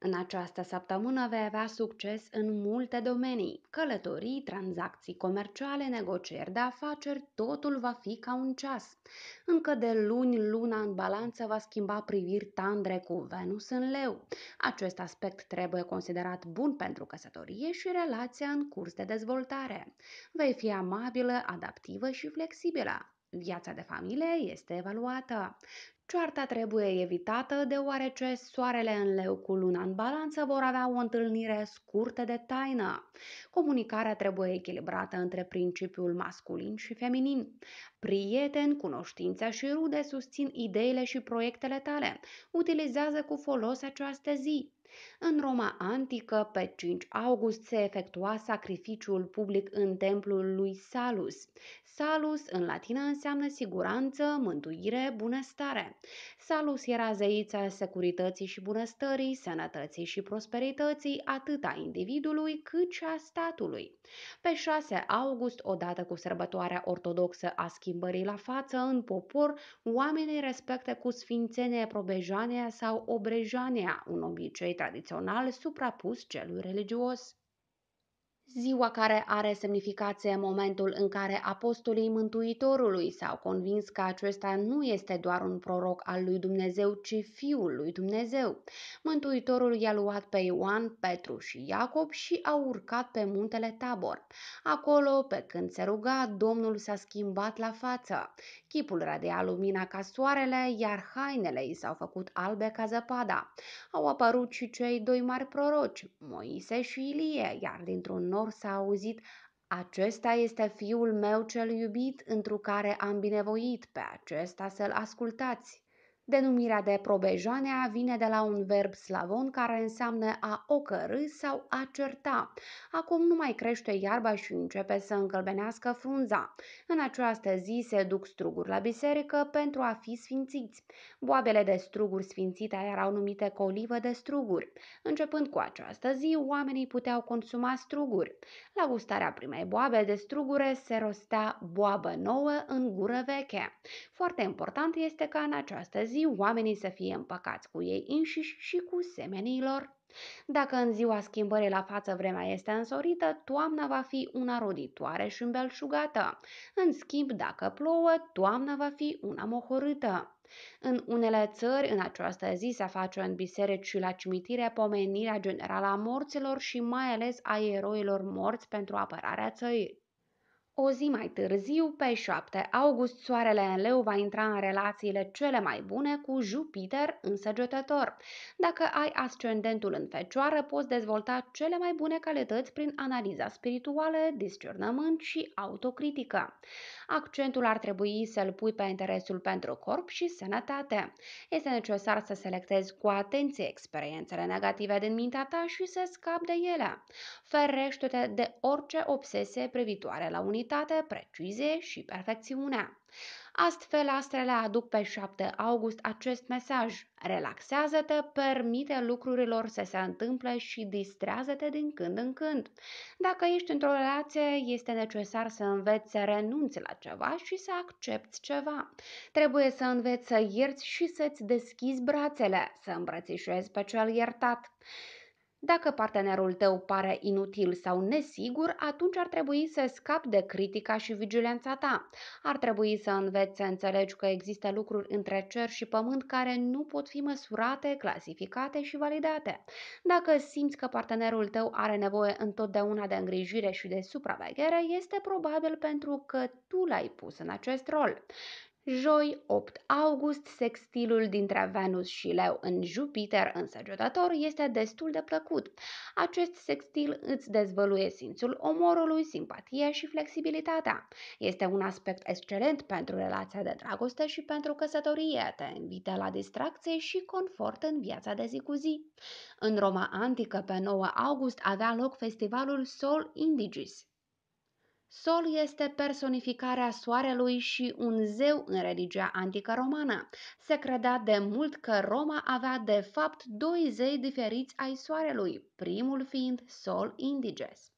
În această săptămână vei avea succes în multe domenii, călătorii, tranzacții comerciale, negocieri de afaceri, totul va fi ca un ceas. Încă de luni, luna în balanță va schimba priviri tandre cu Venus în leu. Acest aspect trebuie considerat bun pentru căsătorie și relația în curs de dezvoltare. Vei fi amabilă, adaptivă și flexibilă. Viața de familie este evaluată. Cearta trebuie evitată deoarece soarele în leu cu luna în balanță vor avea o întâlnire scurtă de taină. Comunicarea trebuie echilibrată între principiul masculin și feminin. Prieteni, cunoștințe și rude susțin ideile și proiectele tale. Utilizează cu folos această zi. În Roma antică, pe 5 august se efectua sacrificiul public în templul lui Salus. Salus în latină înseamnă siguranță, mântuire, bunăstare. Salus era zeița securității și bunăstării, sănătății și prosperității atât a individului cât și a statului. Pe 6 august, odată cu sărbătoarea ortodoxă a schimbării la față în popor, oamenii respectă cu sfințenie probejania sau obrejania, un obicei tradițional suprapus celui religios ziua care are semnificație momentul în care apostolii Mântuitorului s-au convins că acesta nu este doar un proroc al lui Dumnezeu, ci Fiul lui Dumnezeu. Mântuitorul i-a luat pe Ioan, Petru și Iacob și a urcat pe muntele Tabor. Acolo, pe când se ruga, Domnul s-a schimbat la față. Chipul radia lumina ca soarele, iar hainele i s-au făcut albe ca zăpada. Au apărut și cei doi mari proroci, Moise și Ilie, iar dintr-un unor s-a auzit Acesta este fiul meu cel iubit, întru care am binevoit, pe acesta să-l ascultați. Denumirea de probejoanea vine de la un verb slavon care înseamnă a ocărâ sau a certa. Acum nu mai crește iarba și începe să încălbenească frunza. În această zi se duc struguri la biserică pentru a fi sfințiți. Boabele de struguri sfințite erau numite colivă de struguri. Începând cu această zi, oamenii puteau consuma struguri. La gustarea primei boabe de strugure se rostea boabă nouă în gură veche. Foarte important este ca în această zi zi oamenii să fie împăcați cu ei înșiși și cu lor. Dacă în ziua schimbării la față vremea este însorită, toamna va fi una roditoare și îmbelșugată. În schimb, dacă plouă, toamna va fi una mohorâtă. În unele țări, în această zi se face în biserici și la cimitire pomenirea generală a morților și mai ales a eroilor morți pentru apărarea țării. O zi mai târziu, pe 7 august, soarele în leu va intra în relațiile cele mai bune cu Jupiter în săgetător. Dacă ai ascendentul în fecioară, poți dezvolta cele mai bune calități prin analiza spirituală, discernământ și autocritică accentul ar trebui să-l pui pe interesul pentru corp și sănătate. Este necesar să selectezi cu atenție experiențele negative din mintea ta și să scapi de ele. Ferește-te de orice obsesie privitoare la unitate, precizie și perfecțiunea. Astfel, astrele aduc pe 7 august acest mesaj. Relaxează-te, permite lucrurilor să se întâmple și distrează-te din când în când. Dacă ești într-o relație, este necesar să înveți să renunți la ceva și să accepti ceva. Trebuie să înveți să ierți și să-ți deschizi brațele, să îmbrățișezi pe cel iertat. Dacă partenerul tău pare inutil sau nesigur, atunci ar trebui să scapi de critica și vigilența ta. Ar trebui să înveți să înțelegi că există lucruri între cer și pământ care nu pot fi măsurate, clasificate și validate. Dacă simți că partenerul tău are nevoie întotdeauna de îngrijire și de supraveghere, este probabil pentru că tu l-ai pus în acest rol. Joi, 8 august, sextilul dintre Venus și Leu în Jupiter în Săgetător este destul de plăcut. Acest sextil îți dezvăluie simțul omorului, simpatia și flexibilitatea. Este un aspect excelent pentru relația de dragoste și pentru căsătorie. Te invită la distracție și confort în viața de zi cu zi. În Roma Antică, pe 9 august, avea loc festivalul Sol Indigis. Sol este personificarea soarelui și un zeu în religia antică romană. Se credea de mult că Roma avea de fapt doi zei diferiți ai soarelui, primul fiind Sol Indiges.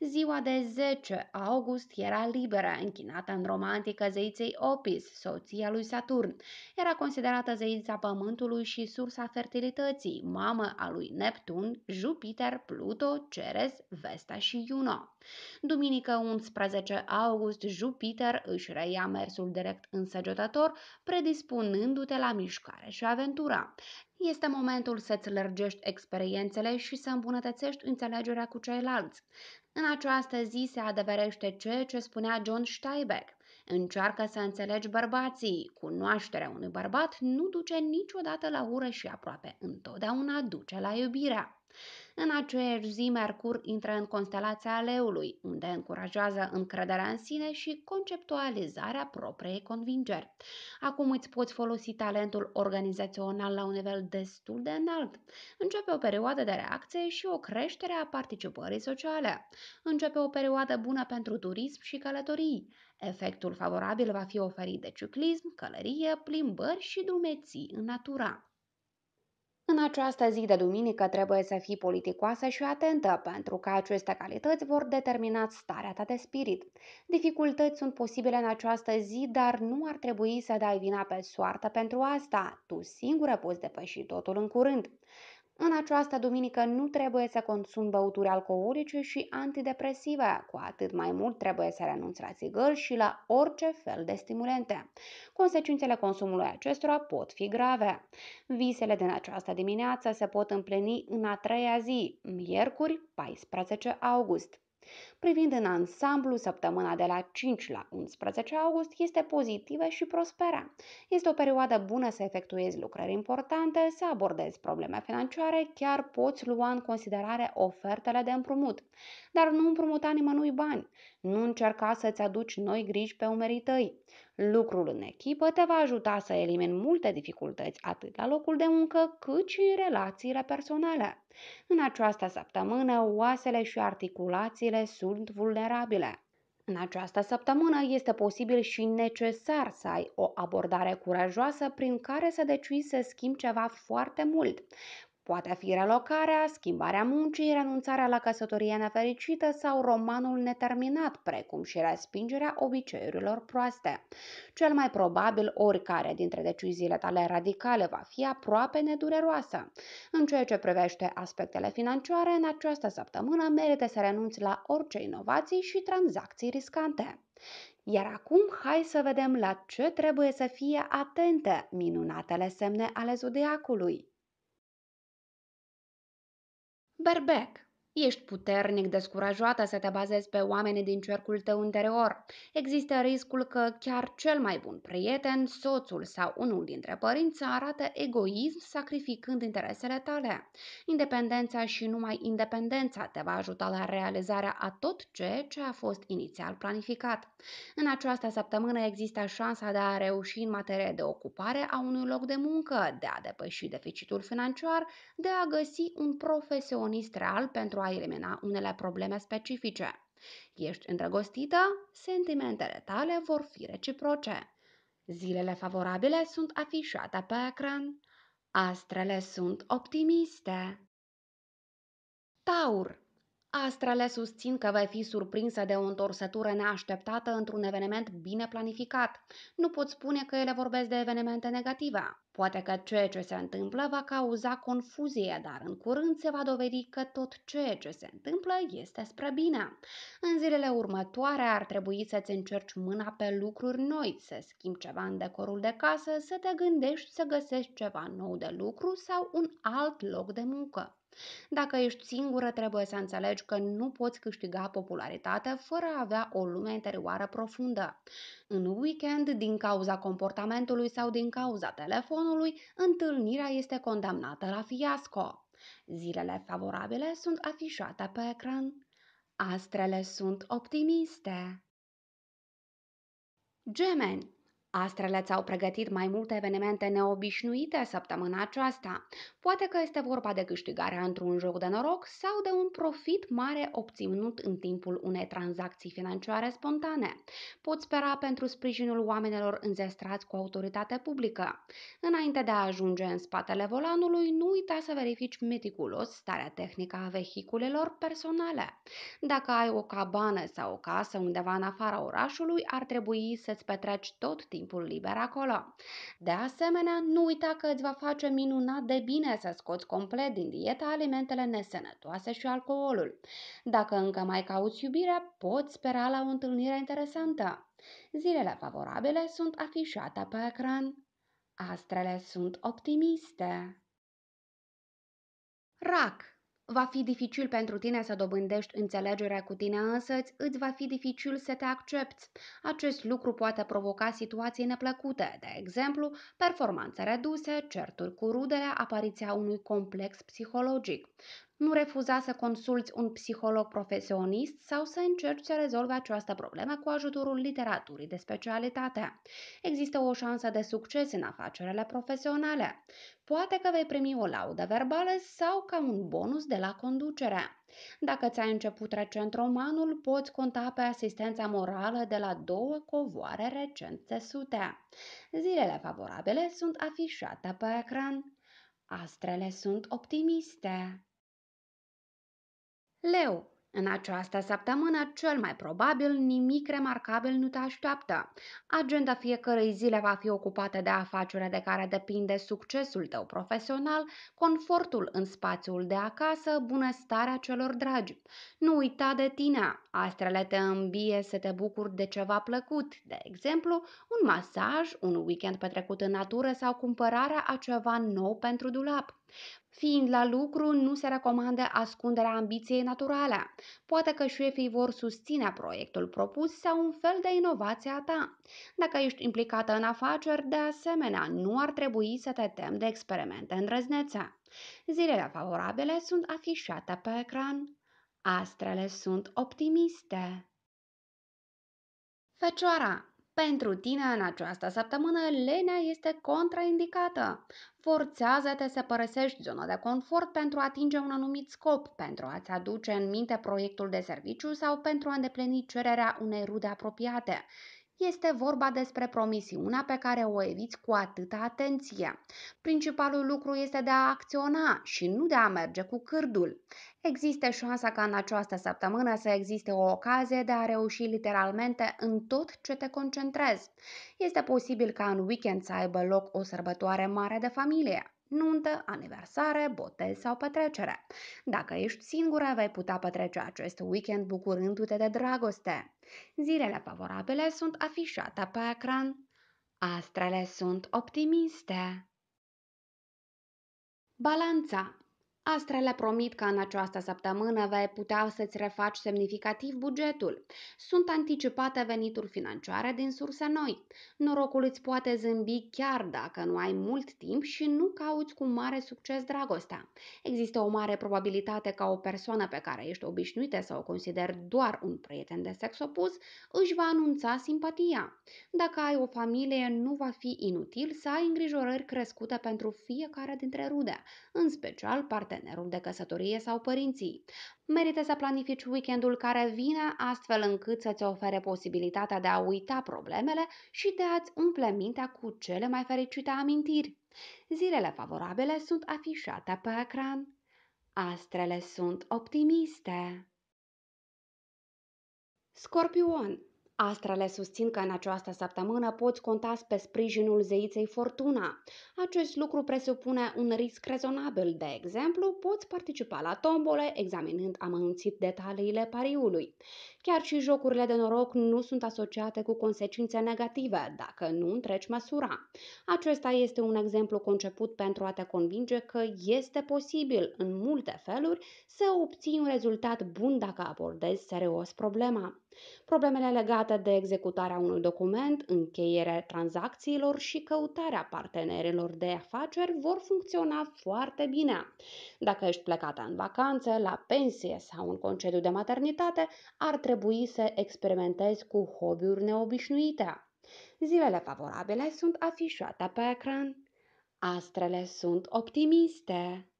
Ziua de 10 august era liberă, închinată în romantică zeiței Opis, soția lui Saturn. Era considerată zeița pământului și sursa fertilității, mamă a lui Neptun, Jupiter, Pluto, Ceres, Vesta și Juno. Duminică 11 august, Jupiter își reia mersul direct în săgetător, predispunându-te la mișcare și aventura. Este momentul să-ți lărgești experiențele și să îmbunătățești înțelegerea cu ceilalți. În această zi se adeverește ceea ce spunea John Steinbeck. Încearcă să înțelegi bărbații. Cunoașterea unui bărbat nu duce niciodată la ură și aproape întotdeauna duce la iubirea. În aceeași zi, Mercur intră în constelația leului, unde încurajează încrederea în sine și conceptualizarea propriei convingeri. Acum îți poți folosi talentul organizațional la un nivel destul de înalt. Începe o perioadă de reacție și o creștere a participării sociale. Începe o perioadă bună pentru turism și călătorii. Efectul favorabil va fi oferit de ciclism, călărie, plimbări și drumeții în natura. În această zi de duminică trebuie să fii politicoasă și atentă, pentru că aceste calități vor determina starea ta de spirit. Dificultăți sunt posibile în această zi, dar nu ar trebui să dai vina pe soartă pentru asta. Tu singură poți depăși totul în curând. În această duminică nu trebuie să consumi băuturi alcoolice și antidepresive, cu atât mai mult trebuie să renunți la țigări și la orice fel de stimulente. Consecințele consumului acestora pot fi grave. Visele din această dimineață se pot împlini în a treia zi, miercuri 14 august. Privind în ansamblu, săptămâna de la 5 la 11 august este pozitivă și prosperă. Este o perioadă bună să efectuezi lucrări importante, să abordezi probleme financiare, chiar poți lua în considerare ofertele de împrumut. Dar nu împrumuta nimănui bani. Nu încerca să-ți aduci noi griji pe umerii tăi. Lucrul în echipă te va ajuta să elimini multe dificultăți atât la locul de muncă cât și în relațiile personale. În această săptămână, oasele și articulațiile sunt vulnerabile. În această săptămână este posibil și necesar să ai o abordare curajoasă prin care să decizi să schimbi ceva foarte mult. Poate fi relocarea, schimbarea muncii, renunțarea la căsătoria nefericită sau romanul neterminat, precum și respingerea obiceiurilor proaste. Cel mai probabil, oricare dintre deciziile tale radicale va fi aproape nedureroasă. În ceea ce privește aspectele financiare, în această săptămână merită să renunți la orice inovații și tranzacții riscante. Iar acum hai să vedem la ce trebuie să fie atente minunatele semne ale zodiacului. Барбек Ești puternic descurajată să te bazezi pe oameni din cercul tău interior. Există riscul că chiar cel mai bun prieten, soțul sau unul dintre părinți arată egoism sacrificând interesele tale. Independența și numai independența te va ajuta la realizarea a tot ce ce a fost inițial planificat. În această săptămână există șansa de a reuși în materie de ocupare a unui loc de muncă, de a depăși deficitul financiar, de a găsi un profesionist real pentru a a elimina unele probleme specifice. Ești îndrăgostită? Sentimentele tale vor fi reciproce. Zilele favorabile sunt afișate pe ecran. Astrele sunt optimiste. Taur Astrele susțin că vei fi surprinsă de o întorsătură neașteptată într-un eveniment bine planificat. Nu pot spune că ele vorbesc de evenimente negative. Poate că ceea ce se întâmplă va cauza confuzie, dar în curând se va dovedi că tot ceea ce se întâmplă este spre bine. În zilele următoare ar trebui să-ți încerci mâna pe lucruri noi, să schimbi ceva în decorul de casă, să te gândești să găsești ceva nou de lucru sau un alt loc de muncă. Dacă ești singură, trebuie să înțelegi că nu poți câștiga popularitate fără a avea o lume interioară profundă. În weekend, din cauza comportamentului sau din cauza telefonului, întâlnirea este condamnată la fiasco. Zilele favorabile sunt afișate pe ecran. Astrele sunt optimiste. Gemeni Astrele ți-au pregătit mai multe evenimente neobișnuite săptămâna aceasta. Poate că este vorba de câștigarea într-un joc de noroc sau de un profit mare obținut în timpul unei tranzacții financiare spontane. Poți spera pentru sprijinul oamenilor înzestrați cu autoritate publică. Înainte de a ajunge în spatele volanului, nu uita să verifici meticulos starea tehnică a vehiculelor personale. Dacă ai o cabană sau o casă undeva în afara orașului, ar trebui să-ți petreci tot timpul timpul liber acolo. De asemenea, nu uita că îți va face minunat de bine să scoți complet din dieta alimentele nesănătoase și alcoolul. Dacă încă mai cauți iubire, poți spera la o întâlnire interesantă. Zilele favorabile sunt afișate pe ecran. Astrele sunt optimiste. RAC Va fi dificil pentru tine să dobândești înțelegerea cu tine însăți, îți va fi dificil să te accepti. Acest lucru poate provoca situații neplăcute, de exemplu, performanțe reduse, certuri cu rudele, apariția unui complex psihologic nu refuza să consulți un psiholog profesionist sau să încerci să rezolvi această problemă cu ajutorul literaturii de specialitate. Există o șansă de succes în afacerile profesionale. Poate că vei primi o laudă verbală sau ca un bonus de la conducere. Dacă ți-ai început recent romanul, poți conta pe asistența morală de la două covoare recent țesute. Zilele favorabile sunt afișate pe ecran. Astrele sunt optimiste. Leu, în această săptămână, cel mai probabil, nimic remarcabil nu te așteaptă. Agenda fiecărei zile va fi ocupată de afacere de care depinde succesul tău profesional, confortul în spațiul de acasă, bunăstarea celor dragi. Nu uita de tine, astrele te îmbie să te bucuri de ceva plăcut, de exemplu, un masaj, un weekend petrecut în natură sau cumpărarea a ceva nou pentru dulap. Fiind la lucru, nu se recomandă ascunderea ambiției naturale. Poate că șefii vor susține proiectul propus sau un fel de inovație a ta. Dacă ești implicată în afaceri, de asemenea, nu ar trebui să te temi de experimente îndrăznețe. Zilele favorabile sunt afișate pe ecran. Astrele sunt optimiste. Fecioara pentru tine în această săptămână lenea este contraindicată. Forțează-te să părăsești zona de confort pentru a atinge un anumit scop, pentru a-ți aduce în minte proiectul de serviciu sau pentru a îndeplini cererea unei rude apropiate. Este vorba despre promisiunea pe care o eviți cu atâta atenție. Principalul lucru este de a acționa și nu de a merge cu cârdul. Există șansa ca în această săptămână să existe o ocazie de a reuși literalmente în tot ce te concentrezi. Este posibil ca în weekend să aibă loc o sărbătoare mare de familie nuntă, aniversare, botez sau petrecere. Dacă ești singură, vei putea petrece acest weekend bucurându-te de dragoste. Zilele favorabile sunt afișate pe ecran. Astrele sunt optimiste. Balanța Astra le promit că în această săptămână vei putea să-ți refaci semnificativ bugetul. Sunt anticipate venituri financiare din surse noi. Norocul îți poate zâmbi chiar dacă nu ai mult timp și nu cauți cu mare succes dragostea. Există o mare probabilitate ca o persoană pe care ești obișnuită să o consideri doar un prieten de sex opus își va anunța simpatia. Dacă ai o familie, nu va fi inutil să ai îngrijorări crescute pentru fiecare dintre rude, în special partea partenerul de căsătorie sau părinții. Merită să planifici weekendul care vine astfel încât să-ți ofere posibilitatea de a uita problemele și de a-ți umple mintea cu cele mai fericite amintiri. Zilele favorabile sunt afișate pe ecran. Astrele sunt optimiste. Scorpion Astrele susțin că în această săptămână poți conta pe sprijinul zeiței Fortuna. Acest lucru presupune un risc rezonabil. De exemplu, poți participa la tombole examinând amănunțit detaliile pariului. Chiar și jocurile de noroc nu sunt asociate cu consecințe negative dacă nu întreci măsura. Acesta este un exemplu conceput pentru a te convinge că este posibil în multe feluri să obții un rezultat bun dacă abordezi serios problema. Problemele legate legate de executarea unui document, încheierea tranzacțiilor și căutarea partenerilor de afaceri vor funcționa foarte bine. Dacă ești plecată în vacanță, la pensie sau în concediu de maternitate, ar trebui să experimentezi cu hobby-uri neobișnuite. Zilele favorabile sunt afișate pe ecran. Astrele sunt optimiste.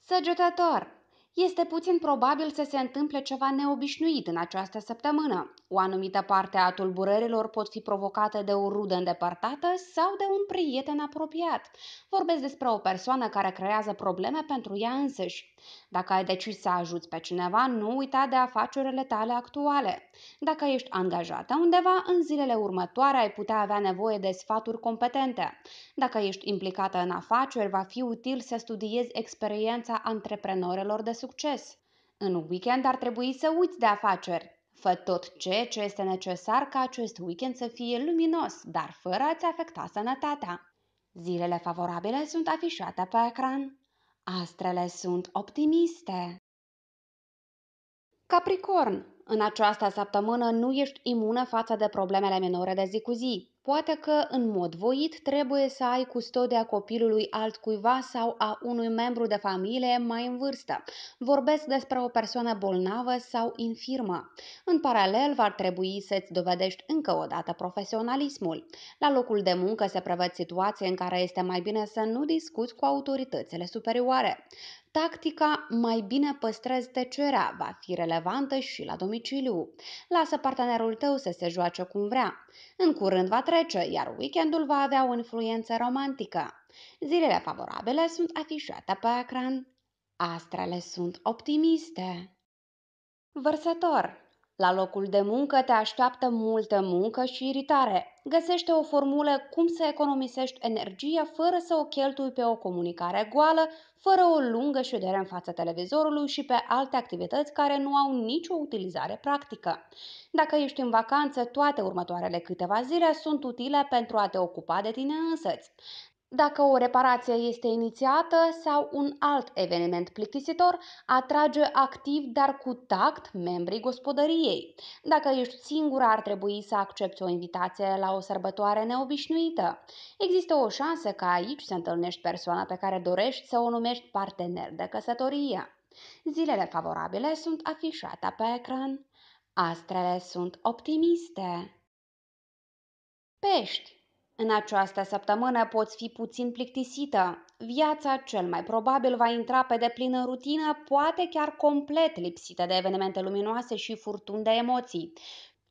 Săgetător! Este puțin probabil să se întâmple ceva neobișnuit în această săptămână. O anumită parte a tulburărilor pot fi provocate de o rudă îndepărtată sau de un prieten apropiat. Vorbesc despre o persoană care creează probleme pentru ea însăși. Dacă ai decis să ajuți pe cineva, nu uita de afacerile tale actuale. Dacă ești angajată undeva, în zilele următoare ai putea avea nevoie de sfaturi competente. Dacă ești implicată în afaceri, va fi util să studiezi experiența antreprenorilor de succes. În weekend ar trebui să uiți de afaceri. Fă tot ce ce este necesar ca acest weekend să fie luminos, dar fără a-ți afecta sănătatea. Zilele favorabile sunt afișate pe ecran. Astrele sunt optimiste. Capricorn, în această săptămână nu ești imună față de problemele minore de zi cu zi. Poate că, în mod voit, trebuie să ai custodia copilului altcuiva sau a unui membru de familie mai în vârstă. Vorbesc despre o persoană bolnavă sau infirmă. În paralel, va trebui să-ți dovedești încă o dată profesionalismul. La locul de muncă se prevăd situații în care este mai bine să nu discuți cu autoritățile superioare. Tactica mai bine păstrezi tăcerea va fi relevantă și la domiciliu. Lasă partenerul tău să se joace cum vrea. În curând va trece, iar weekendul va avea o influență romantică. Zilele favorabile sunt afișate pe ecran. Astrele sunt optimiste. Vărsător la locul de muncă te așteaptă multă muncă și iritare. Găsește o formulă cum să economisești energia fără să o cheltui pe o comunicare goală, fără o lungă ședere în fața televizorului și pe alte activități care nu au nicio utilizare practică. Dacă ești în vacanță, toate următoarele câteva zile sunt utile pentru a te ocupa de tine însăți. Dacă o reparație este inițiată sau un alt eveniment plictisitor, atrage activ, dar cu tact, membrii gospodăriei. Dacă ești singur, ar trebui să accepti o invitație la o sărbătoare neobișnuită. Există o șansă ca aici să întâlnești persoana pe care dorești să o numești partener de căsătorie. Zilele favorabile sunt afișate pe ecran. Astrele sunt optimiste. Pești în această săptămână poți fi puțin plictisită. Viața cel mai probabil va intra pe deplin în rutină, poate chiar complet lipsită de evenimente luminoase și furtuni de emoții.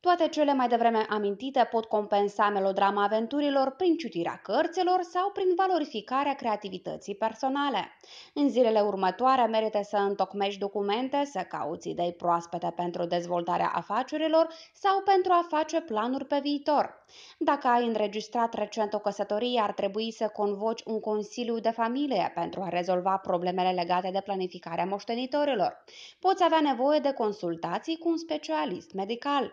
Toate cele mai devreme amintite pot compensa melodrama aventurilor prin citirea cărților sau prin valorificarea creativității personale. În zilele următoare merită să întocmești documente, să cauți idei proaspete pentru dezvoltarea afacerilor sau pentru a face planuri pe viitor. Dacă ai înregistrat recent o căsătorie, ar trebui să convoci un consiliu de familie pentru a rezolva problemele legate de planificarea moștenitorilor. Poți avea nevoie de consultații cu un specialist medical.